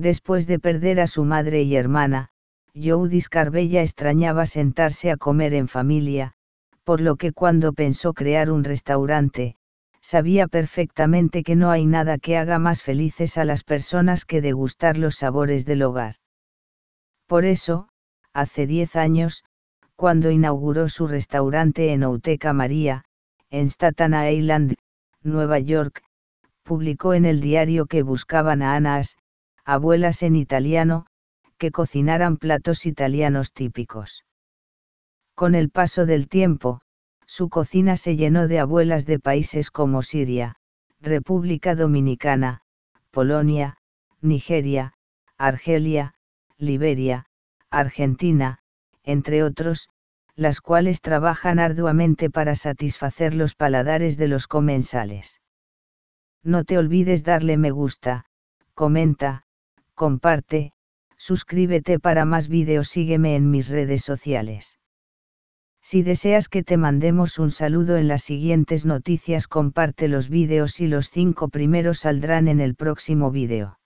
Después de perder a su madre y hermana, Joe Carbella extrañaba sentarse a comer en familia, por lo que cuando pensó crear un restaurante, sabía perfectamente que no hay nada que haga más felices a las personas que degustar los sabores del hogar. Por eso, hace diez años, cuando inauguró su restaurante en Outeca María, en Staten Island, Nueva York, publicó en el diario que buscaban a Anas, abuelas en italiano, que cocinaran platos italianos típicos. Con el paso del tiempo, su cocina se llenó de abuelas de países como Siria, República Dominicana, Polonia, Nigeria, Argelia, Liberia, Argentina, entre otros, las cuales trabajan arduamente para satisfacer los paladares de los comensales. No te olvides darle me gusta, comenta, Comparte, suscríbete para más vídeos, sígueme en mis redes sociales. Si deseas que te mandemos un saludo en las siguientes noticias comparte los vídeos y los 5 primeros saldrán en el próximo vídeo.